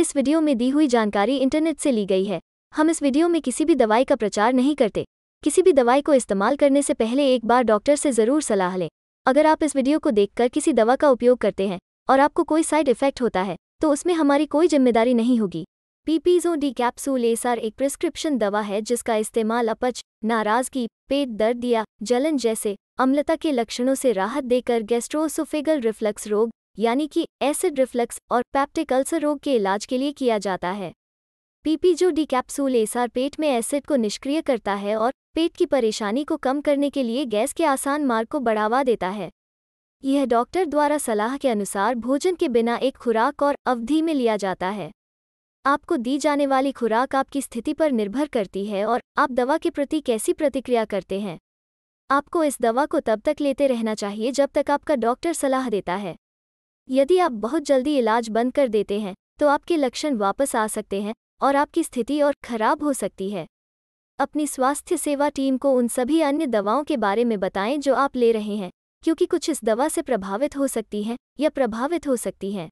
इस वीडियो में दी हुई जानकारी इंटरनेट से ली गई है हम इस वीडियो में किसी भी दवाई का प्रचार नहीं करते किसी भी दवाई को इस्तेमाल करने से पहले एक बार डॉक्टर से ज़रूर सलाह लें अगर आप इस वीडियो को देखकर किसी दवा का उपयोग करते हैं और आपको कोई साइड इफेक्ट होता है तो उसमें हमारी कोई जिम्मेदारी नहीं होगी पीपीजो डी कैप्सूल एसआर एक प्रिस्क्रिप्शन दवा है जिसका इस्तेमाल अपच नाराजगी पेट दर्द या जलन जैसे अम्लता के लक्षणों से राहत देकर गैस्ट्रोसोफेगल रिफ्लक्स रोग यानी कि एसिड रिफ्लक्स और पैप्टिक अल्सर रोग के इलाज के लिए किया जाता है पीपी जो एसार पेट में एसिड को निष्क्रिय करता है और पेट की परेशानी को कम करने के लिए गैस के आसान मार्ग को बढ़ावा देता है यह डॉक्टर द्वारा सलाह के अनुसार भोजन के बिना एक खुराक और अवधि में लिया जाता है आपको दी जाने वाली खुराक आपकी स्थिति पर निर्भर करती है और आप दवा के प्रति कैसी प्रतिक्रिया करते हैं आपको इस दवा को तब तक लेते रहना चाहिए जब तक आपका डॉक्टर सलाह देता है यदि आप बहुत जल्दी इलाज बंद कर देते हैं तो आपके लक्षण वापस आ सकते हैं और आपकी स्थिति और खराब हो सकती है अपनी स्वास्थ्य सेवा टीम को उन सभी अन्य दवाओं के बारे में बताएं जो आप ले रहे हैं क्योंकि कुछ इस दवा से प्रभावित हो सकती हैं या प्रभावित हो सकती हैं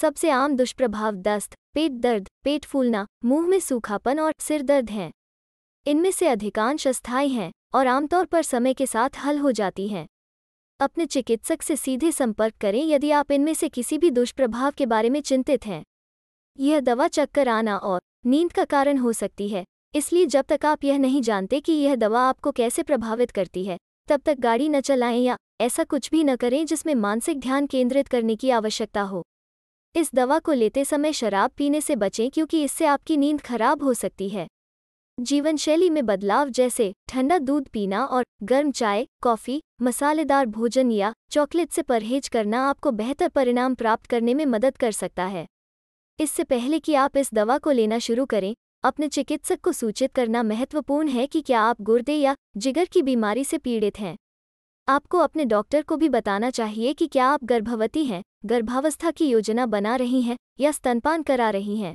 सबसे आम दुष्प्रभाव दस्त पेट दर्द पेट फूलना मुंह में सूखापन और सिर दर्द हैं इनमें से अधिकांश अस्थायी हैं और आमतौर पर समय के साथ हल हो जाती हैं अपने चिकित्सक से सीधे संपर्क करें यदि आप इनमें से किसी भी दुष्प्रभाव के बारे में चिंतित हैं यह दवा चक्कर आना और नींद का कारण हो सकती है इसलिए जब तक आप यह नहीं जानते कि यह दवा आपको कैसे प्रभावित करती है तब तक गाड़ी न चलाएं या ऐसा कुछ भी न करें जिसमें मानसिक ध्यान केंद्रित करने की आवश्यकता हो इस दवा को लेते समय शराब पीने से बचें क्योंकि इससे आपकी नींद खराब हो सकती है जीवनशैली में बदलाव जैसे ठंडा दूध पीना और गर्म चाय कॉफ़ी मसालेदार भोजन या चॉकलेट से परहेज करना आपको बेहतर परिणाम प्राप्त करने में मदद कर सकता है इससे पहले कि आप इस दवा को लेना शुरू करें अपने चिकित्सक को सूचित करना महत्वपूर्ण है कि क्या आप गुर्दे या जिगर की बीमारी से पीड़ित हैं आपको अपने डॉक्टर को भी बताना चाहिए कि क्या आप गर्भवती हैं गर्भावस्था की योजना बना रही हैं या स्तनपान करा रही हैं